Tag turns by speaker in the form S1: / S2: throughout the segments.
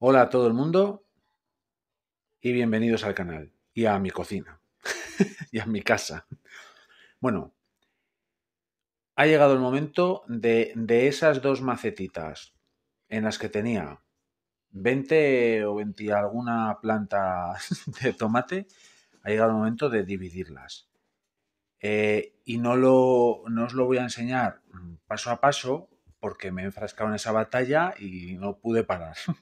S1: Hola a todo el mundo y bienvenidos al canal y a mi cocina y a mi casa. Bueno, ha llegado el momento de, esas dos macetitas en las que tenía 20 o 20 alguna planta de tomate, ha llegado el momento de dividirlas. Eh, y no, no os lo voy a enseñar paso a paso porque me he enfrascado en esa batalla y no pude parar.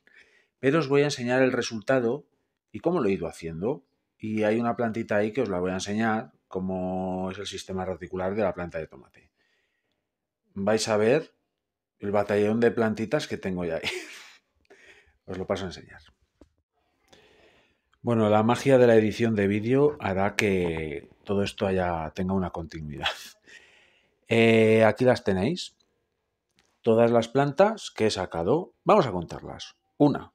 S1: Pero os voy a enseñar el resultado y cómo lo he ido haciendo. Y hay una plantita ahí que os la voy a enseñar, cómo es el sistema reticular de la planta de tomate. Vais a ver el batallón de plantitas que tengo ya ahí. Os lo paso a enseñar. Bueno, la magia de la edición de vídeo hará que todo esto haya, tenga una continuidad. Eh, aquí las tenéis. Todas las plantas que he sacado. Vamos a contarlas. Una,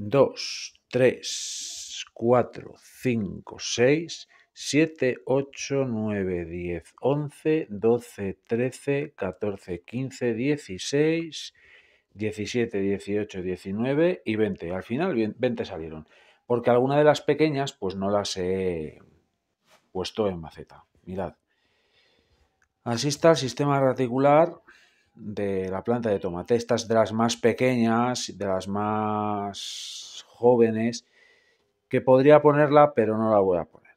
S1: 2, 3, 4, 5, 6, 7, 8, 9, 10, 11, 12, 13, 14, 15, 16, 17, 18, 19 y 20. Al final 20 salieron. Porque alguna de las pequeñas pues no las he puesto en maceta. Mirad. Así está el sistema reticular de la planta de tomate. estas de las más pequeñas, de las más jóvenes, que podría ponerla, pero no la voy a poner.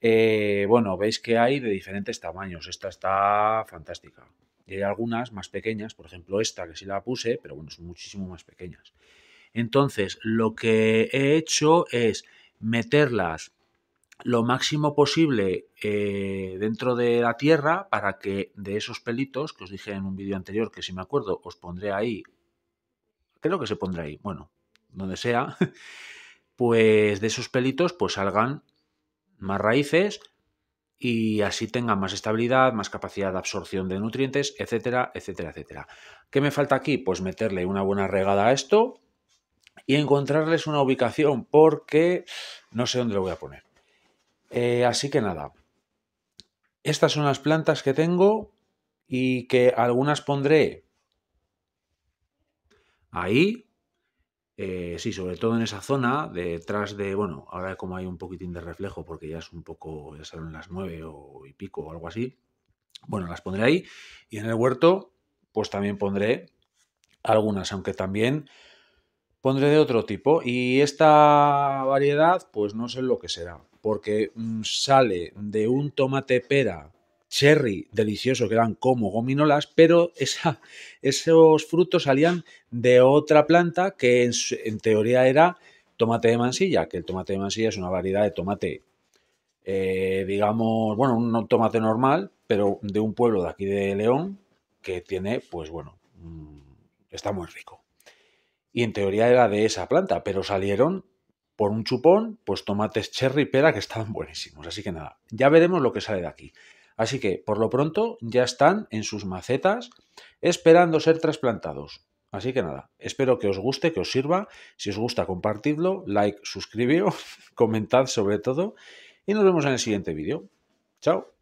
S1: Eh, bueno, veis que hay de diferentes tamaños. Esta está fantástica. Y hay algunas más pequeñas, por ejemplo esta que sí la puse, pero bueno, son muchísimo más pequeñas. Entonces, lo que he hecho es meterlas lo máximo posible eh, dentro de la tierra para que de esos pelitos, que os dije en un vídeo anterior, que si me acuerdo, os pondré ahí, creo que se pondrá ahí, bueno, donde sea, pues de esos pelitos pues salgan más raíces y así tengan más estabilidad, más capacidad de absorción de nutrientes, etcétera, etcétera, etcétera. ¿Qué me falta aquí? Pues meterle una buena regada a esto y encontrarles una ubicación porque no sé dónde lo voy a poner. Eh, así que nada, estas son las plantas que tengo y que algunas pondré ahí, eh, sí, sobre todo en esa zona, detrás de, bueno, ahora como hay un poquitín de reflejo porque ya es un poco, ya salen las nueve o y pico o algo así, bueno, las pondré ahí y en el huerto pues también pondré algunas, aunque también pondré de otro tipo. Y esta variedad, pues no sé lo que será, porque mm, sale de un tomate pera cherry delicioso que eran como gominolas, pero esos frutos salían de otra planta que en, teoría era tomate de mansilla, que el tomate de mansilla es una variedad de tomate, eh, digamos, bueno, un tomate normal, pero de un pueblo de aquí de León que tiene, pues bueno, mm, está muy rico y en teoría era de esa planta, pero salieron por un chupón, pues tomates cherry y pera que estaban buenísimos. Así que nada, ya veremos lo que sale de aquí. Así que por lo pronto ya están en sus macetas esperando ser trasplantados. Así que nada, espero que os guste, que os sirva. Si os gusta, compartidlo, like, suscribíos, comentad sobre todo y nos vemos en el siguiente vídeo. Chao.